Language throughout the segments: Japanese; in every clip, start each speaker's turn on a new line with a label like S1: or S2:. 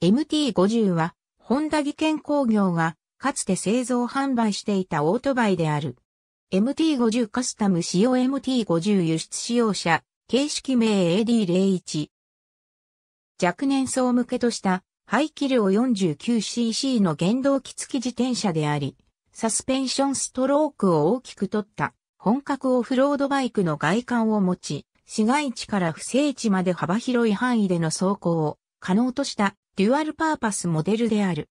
S1: MT50 は、ホンダ技研工業が、かつて製造販売していたオートバイである。MT50 カスタム仕様 MT50 輸出使用者、形式名 AD01。若年層向けとした排気量 49cc の原動機付き自転車であり、サスペンションストロークを大きく取った本格オフロードバイクの外観を持ち、市街地から不整地まで幅広い範囲での走行を可能としたデュアルパーパスモデルである。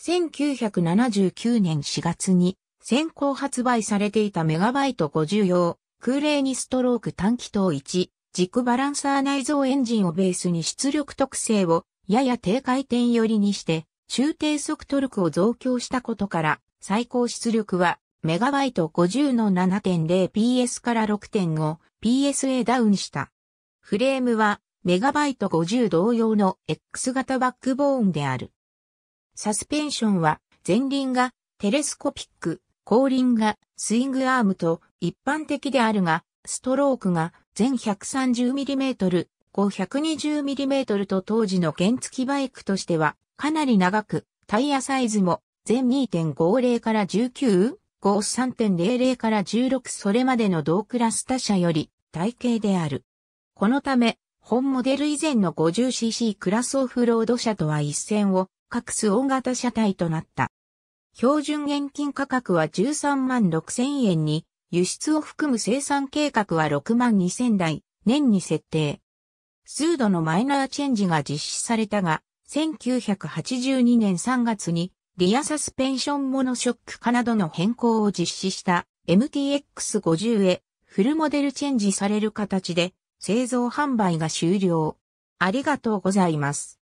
S1: 1979年4月に先行発売されていたメガバイト50用空冷にストローク短気筒1軸バランサー内蔵エンジンをベースに出力特性をやや低回転寄りにして中低速トルクを増強したことから最高出力はメガバイト50の 7.0PS から 6.5PSA ダウンした。フレームはメガバイト5 0同様の X 型バックボーンである。サスペンションは前輪がテレスコピック、後輪がスイングアームと一般的であるが、ストロークが全 130mm、5 2 0 m m と当時の原付バイクとしてはかなり長く、タイヤサイズも全2.50から19、53.00から16それまでの同クラス他社より体型である。このため、本モデル以前の 50cc クラスオフロード車とは一線を画す大型車体となった。標準現金価格は13万6千円に、輸出を含む生産計画は6万2千台、年に設定。数度のマイナーチェンジが実施されたが、1982年3月に、リアサスペンションモノショック化などの変更を実施した MTX50 へフルモデルチェンジされる形で製造販売が終了。ありがとうございます。